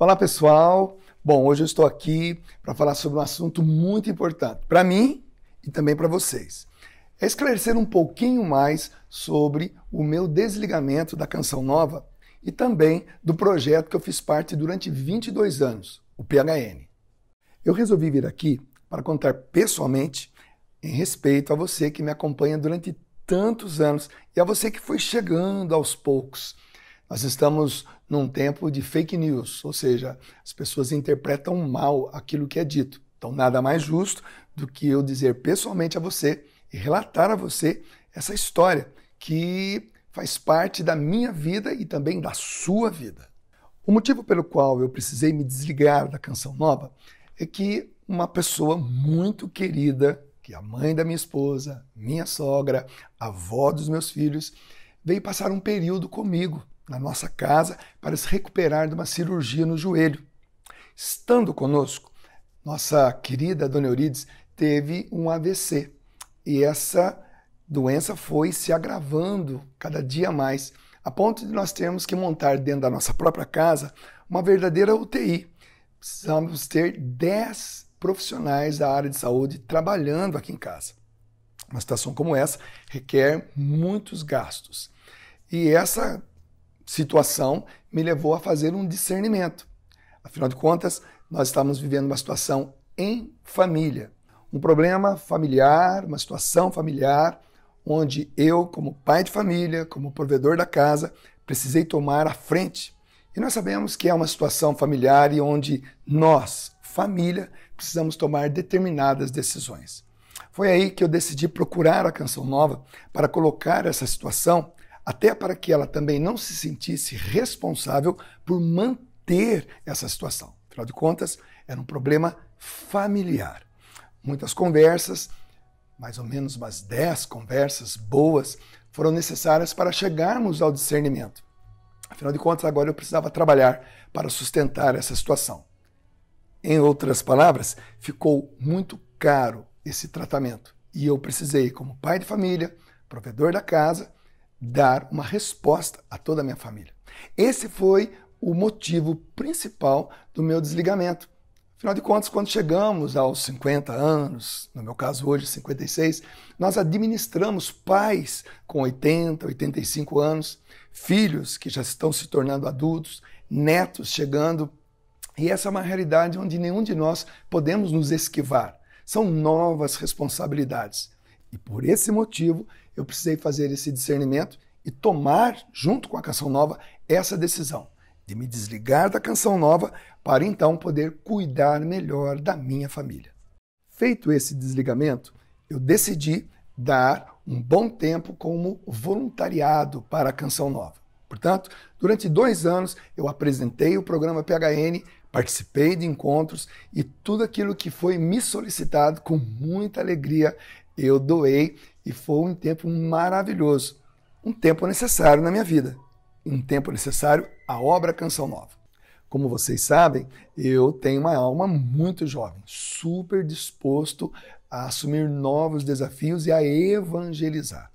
Olá pessoal, bom, hoje eu estou aqui para falar sobre um assunto muito importante para mim e também para vocês. É esclarecer um pouquinho mais sobre o meu desligamento da Canção Nova e também do projeto que eu fiz parte durante 22 anos, o PHN. Eu resolvi vir aqui para contar pessoalmente em respeito a você que me acompanha durante tantos anos e a você que foi chegando aos poucos nós estamos num tempo de fake news, ou seja, as pessoas interpretam mal aquilo que é dito. Então, nada mais justo do que eu dizer pessoalmente a você e relatar a você essa história que faz parte da minha vida e também da sua vida. O motivo pelo qual eu precisei me desligar da canção nova é que uma pessoa muito querida, que é a mãe da minha esposa, minha sogra, avó dos meus filhos, veio passar um período comigo na nossa casa para se recuperar de uma cirurgia no joelho. Estando conosco, nossa querida Dona Eurides teve um AVC e essa doença foi se agravando cada dia mais, a ponto de nós termos que montar dentro da nossa própria casa uma verdadeira UTI. Precisamos ter 10 profissionais da área de saúde trabalhando aqui em casa. Uma situação como essa requer muitos gastos. E essa situação me levou a fazer um discernimento. Afinal de contas, nós estávamos vivendo uma situação em família, um problema familiar, uma situação familiar, onde eu, como pai de família, como provedor da casa, precisei tomar a frente. E nós sabemos que é uma situação familiar e onde nós, família, precisamos tomar determinadas decisões. Foi aí que eu decidi procurar a Canção Nova para colocar essa situação até para que ela também não se sentisse responsável por manter essa situação. Afinal de contas, era um problema familiar. Muitas conversas, mais ou menos umas 10 conversas boas, foram necessárias para chegarmos ao discernimento. Afinal de contas, agora eu precisava trabalhar para sustentar essa situação. Em outras palavras, ficou muito caro esse tratamento e eu precisei, como pai de família, provedor da casa, dar uma resposta a toda a minha família. Esse foi o motivo principal do meu desligamento. Afinal de contas, quando chegamos aos 50 anos, no meu caso hoje 56, nós administramos pais com 80, 85 anos, filhos que já estão se tornando adultos, netos chegando, e essa é uma realidade onde nenhum de nós podemos nos esquivar. São novas responsabilidades. E por esse motivo, eu precisei fazer esse discernimento e tomar, junto com a canção nova, essa decisão de me desligar da canção nova para então poder cuidar melhor da minha família. Feito esse desligamento, eu decidi dar um bom tempo como voluntariado para a canção nova. Portanto, durante dois anos eu apresentei o programa PHN, participei de encontros e tudo aquilo que foi me solicitado com muita alegria eu doei e foi um tempo maravilhoso. Um tempo necessário na minha vida. Um tempo necessário à obra Canção Nova. Como vocês sabem, eu tenho uma alma muito jovem, super disposto a assumir novos desafios e a evangelizar.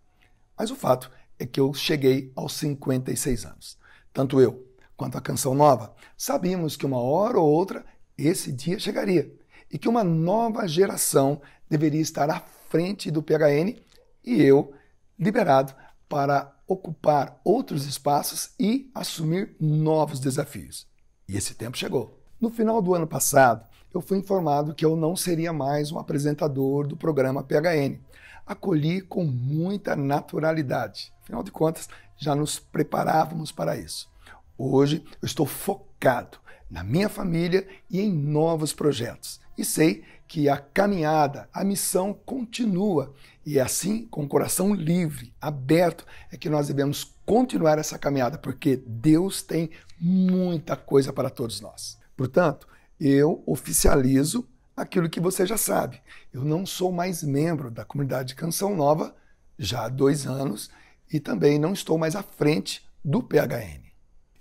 Mas o fato é que eu cheguei aos 56 anos. Tanto eu quanto a Canção Nova sabíamos que uma hora ou outra esse dia chegaria e que uma nova geração deveria estar à frente do PHN e eu liberado para ocupar outros espaços e assumir novos desafios. E esse tempo chegou. No final do ano passado, eu fui informado que eu não seria mais um apresentador do programa PHN. Acolhi com muita naturalidade. Afinal de contas, já nos preparávamos para isso. Hoje eu estou focado na minha família e em novos projetos. E sei que a caminhada, a missão continua. E é assim, com o coração livre, aberto, é que nós devemos continuar essa caminhada, porque Deus tem muita coisa para todos nós. Portanto, eu oficializo aquilo que você já sabe. Eu não sou mais membro da comunidade Canção Nova já há dois anos e também não estou mais à frente do PHN.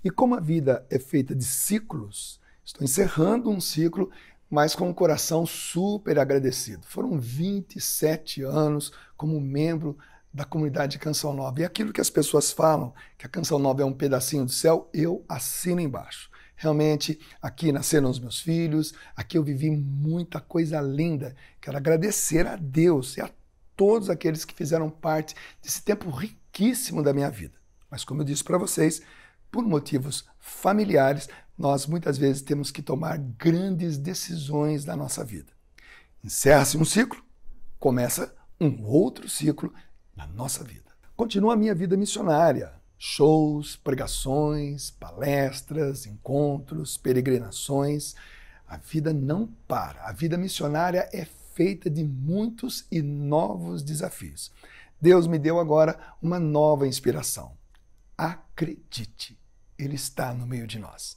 E como a vida é feita de ciclos, estou encerrando um ciclo, mas com o um coração super agradecido. Foram 27 anos como membro da comunidade Canção Nova. E aquilo que as pessoas falam, que a Canção Nova é um pedacinho do céu, eu assino embaixo. Realmente, aqui nasceram os meus filhos, aqui eu vivi muita coisa linda. Quero agradecer a Deus e a todos aqueles que fizeram parte desse tempo riquíssimo da minha vida. Mas, como eu disse para vocês, por motivos familiares, nós muitas vezes temos que tomar grandes decisões da nossa vida. Encerra-se um ciclo, começa um outro ciclo na nossa vida. Continua a minha vida missionária. Shows, pregações, palestras, encontros, peregrinações. A vida não para. A vida missionária é feita de muitos e novos desafios. Deus me deu agora uma nova inspiração. Acredite. Ele está no meio de nós.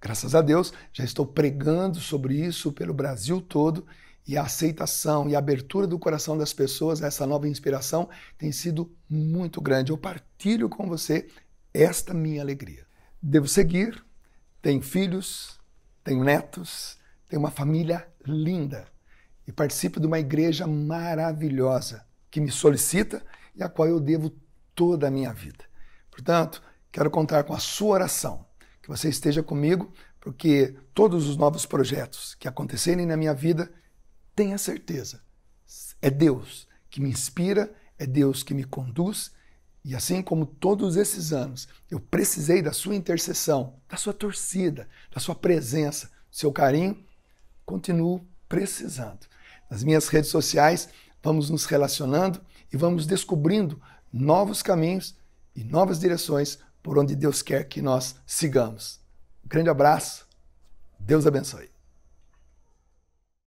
Graças a Deus, já estou pregando sobre isso pelo Brasil todo e a aceitação e a abertura do coração das pessoas a essa nova inspiração tem sido muito grande. Eu partilho com você esta minha alegria. Devo seguir, tenho filhos, tenho netos, tenho uma família linda e participo de uma igreja maravilhosa que me solicita e a qual eu devo toda a minha vida. Portanto, Quero contar com a sua oração, que você esteja comigo, porque todos os novos projetos que acontecerem na minha vida, tenha certeza, é Deus que me inspira, é Deus que me conduz, e assim como todos esses anos, eu precisei da sua intercessão, da sua torcida, da sua presença, do seu carinho, continuo precisando. Nas minhas redes sociais, vamos nos relacionando e vamos descobrindo novos caminhos e novas direções por onde Deus quer que nós sigamos. Um grande abraço, Deus abençoe.